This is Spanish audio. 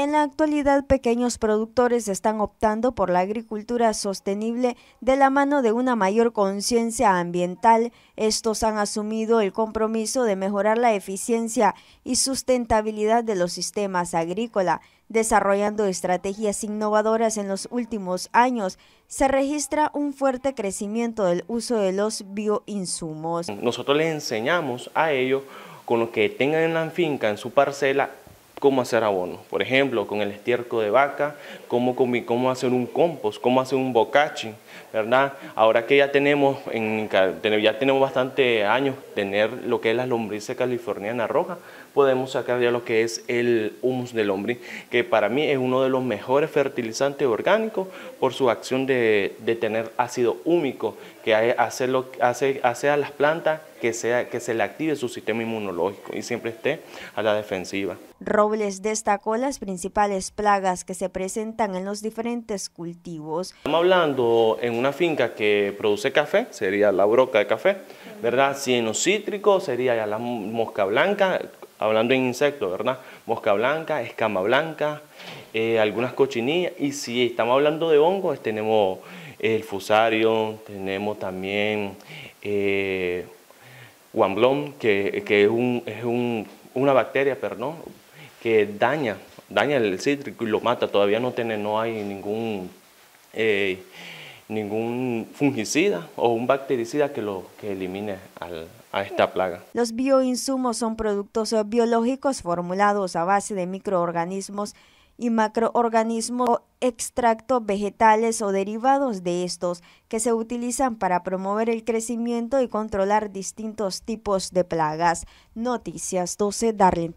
En la actualidad, pequeños productores están optando por la agricultura sostenible de la mano de una mayor conciencia ambiental. Estos han asumido el compromiso de mejorar la eficiencia y sustentabilidad de los sistemas agrícolas, Desarrollando estrategias innovadoras en los últimos años, se registra un fuerte crecimiento del uso de los bioinsumos. Nosotros les enseñamos a ellos con lo que tengan en la finca, en su parcela, cómo hacer abono. Por ejemplo, con el estiércol de vaca, cómo, hacer un compost, cómo hacer un bocachi, ¿verdad? Ahora que ya tenemos, en, ya tenemos bastante años tener lo que es la lombriz californiana roja, podemos sacar ya lo que es el humus de lombriz, que para mí es uno de los mejores fertilizantes orgánicos por su acción de, tener ácido húmico, que hace, hace, hace a las plantas que, sea, que se le active su sistema inmunológico y siempre esté a la defensiva. Robles destacó las principales plagas que se presentan en los diferentes cultivos. Estamos hablando en una finca que produce café, sería la broca de café, ¿verdad? los cítrico sería la mosca blanca, hablando en insectos, ¿verdad? Mosca blanca, escama blanca, eh, algunas cochinillas. Y si estamos hablando de hongos, tenemos el fusario, tenemos también eh, Guamblón, que, que es, un, es un, una bacteria, perdón, que daña, daña el cítrico y lo mata. Todavía no, tiene, no hay ningún, eh, ningún fungicida o un bactericida que, lo, que elimine a esta plaga. Los bioinsumos son productos biológicos formulados a base de microorganismos y macroorganismos o extractos vegetales o derivados de estos que se utilizan para promover el crecimiento y controlar distintos tipos de plagas. Noticias 12 Darlene